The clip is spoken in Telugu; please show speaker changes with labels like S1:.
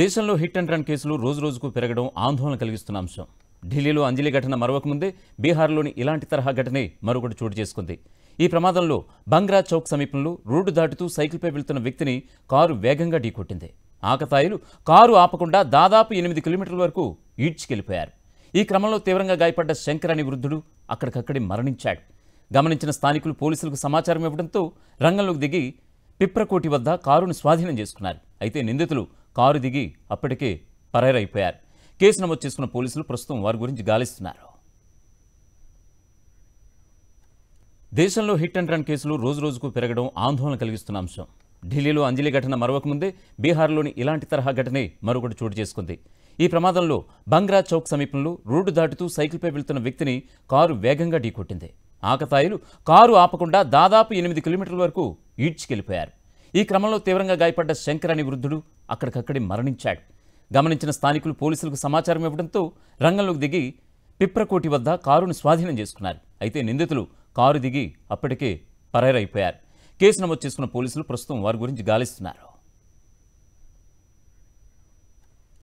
S1: దేశంలో హిట్ అండ్ రన్ కేసులు రోజు రోజుకు పెరగడం ఆందోళన కలిగిస్తున్న అంశం ఢిల్లీలో అంజలి ఘటన మరొకముందే బీహార్లోని ఇలాంటి తరహా ఘటనే మరొకటి చోటు చేసుకుంది ఈ ప్రమాదంలో బంగ్రా చౌక్ సమీపంలో రోడ్డు దాటుతూ సైకిల్పై వెళ్తున్న వ్యక్తిని కారు వేగంగా ఢీకొట్టింది ఆకతాయిలు కారు ఆపకుండా దాదాపు ఎనిమిది కిలోమీటర్ల వరకు ఈడ్చికెళ్లిపోయారు ఈ క్రమంలో తీవ్రంగా గాయపడ్డ శంకర్ అనే వృద్ధుడు అక్కడికక్కడే మరణించాడు గమనించిన స్థానికులు పోలీసులకు సమాచారం ఇవ్వడంతో రంగంలోకి దిగి పిప్రకోటి వద్ద కారును స్వాధీనం చేసుకున్నారు అయితే నిందితులు కారు దిగి అప్పటికే పరారైపోయారు కేసు నమోదు చేసుకున్న పోలీసులు ప్రస్తుతం వారి గురించి గాలిస్తున్నారు దేశంలో హిట్ అండ్ రన్ కేసులు రోజు రోజుకు పెరగడం ఆందోళన కలిగిస్తున్న అంశం ఢిల్లీలో అంజలి ఘటన మరొకముందే బీహార్లోని ఇలాంటి తరహా ఘటనే మరొకటి చోటు చేసుకుంది ఈ ప్రమాదంలో బంగ్రా చౌక్ సమీపంలో రోడ్డు దాటుతూ సైకిల్పై వెళ్తున్న వ్యక్తిని కారు వేగంగా ఢీకొట్టింది ఆకతాయిలు కారు ఆపకుండా దాదాపు ఎనిమిది కిలోమీటర్ల వరకు ఈడ్చికెళ్లిపోయారు ఈ క్రమంలో తీవ్రంగా గాయపడ్డ శంకర్ అనే వృద్ధుడు అక్కడికక్కడే మరణించాడు గమనించిన స్థానికులు పోలీసులకు సమాచారం ఇవ్వడంతో రంగంలోకి దిగి పిప్రకోటి వద్ద కారును స్వాధీనం చేసుకున్నారు అయితే నిందితులు కారు దిగి అప్పటికే పరారైపోయారు కేసు నమోదు చేసుకున్న పోలీసులు ప్రస్తుతం వారి గురించి గాలిస్తున్నారు